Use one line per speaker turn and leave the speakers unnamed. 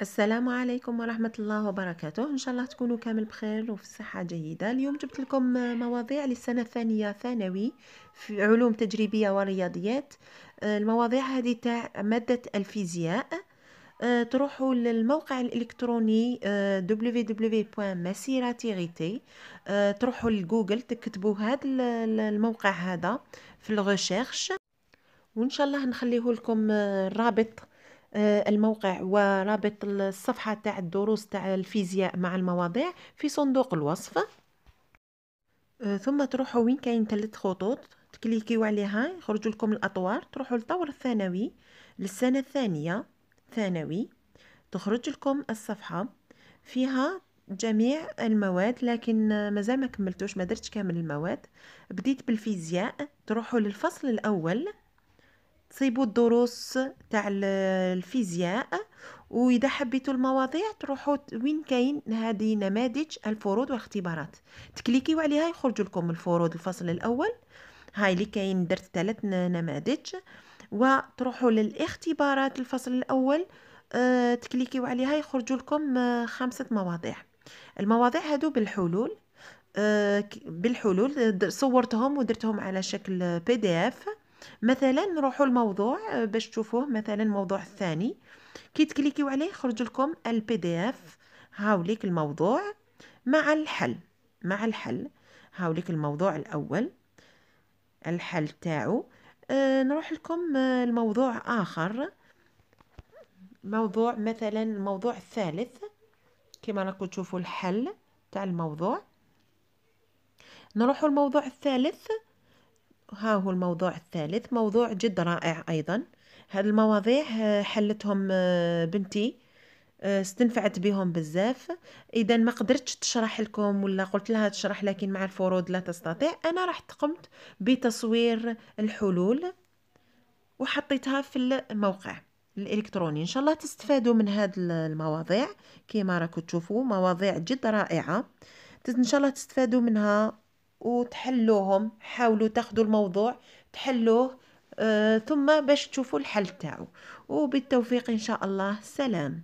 السلام عليكم ورحمة الله وبركاته إن شاء الله تكونوا كامل بخير وفي صحة جيدة اليوم جبت لكم مواضيع للسنة الثانية ثانوي في علوم تجريبية ورياضيات المواضيع هذه تاع مادة الفيزياء آه، تروحوا للموقع الإلكتروني www.masiratirité آه، آه، تروحوا لجوجل تكتبوا هذا الموقع هذا في الغشيخش وإن شاء الله نخليه لكم الرابط آه، الموقع ورابط الصفحة تاع الدروس تاع الفيزياء مع المواضيع في صندوق الوصف آه، ثم تروحوا وين كاين ثلاث خطوط تكليكيو عليها يخرجوا لكم الأطوار تروحوا للطور الثانوي للسنة الثانية ثانوي تخرج لكم الصفحة فيها جميع المواد لكن مازال ما كملتوش ما درتش كامل المواد بديت بالفيزياء تروحوا للفصل الأول تصيبوا الدروس تاع الفيزياء وإذا حبيتوا المواضيع تروحوا وين كاين هذه نماذج الفروض والاختبارات تكليكيو عليها يخرج لكم الفروض الفصل الأول هاي اللي كاين درت ثلاث نماذج وتروحوا للاختبارات الفصل الأول أه تكليكيو عليها يخرج لكم آه، خمسة مواضيع المواضيع هادو بالحلول آه، بالحلول صورتهم ودرتهم على شكل بي دي اف مثلا نروحوا الموضوع آه، باش تشوفوه مثلا الموضوع الثاني كي تكليكيو عليه يخرج لكم البي دي اف هاوليك الموضوع مع الحل مع الحل هاوليك الموضوع الاول الحل تاعو آه، نروح لكم آه، الموضوع اخر موضوع مثلا الموضوع الثالث كما راكم تشوفوا الحل تاع الموضوع نروحوا الموضوع الثالث ها هو الموضوع الثالث موضوع جد رائع أيضا المواضيع آه، حلتهم آه، بنتي آه، استنفعت بهم بزاف اذا ما قدرتش تشرح لكم ولا قلت لها تشرح لكن مع الفروض لا تستطيع انا رحت قمت بتصوير الحلول وحطيتها في الموقع الالكتروني ان شاء الله تستفادوا من هذه المواضيع كما راكم تشوفوا مواضيع جد رائعه ان شاء الله تستفادوا منها وتحلوهم حاولوا تاخذوا الموضوع تحلوه آه، ثم باش تشوفوا الحل تاعو وبالتوفيق إن شاء الله سلام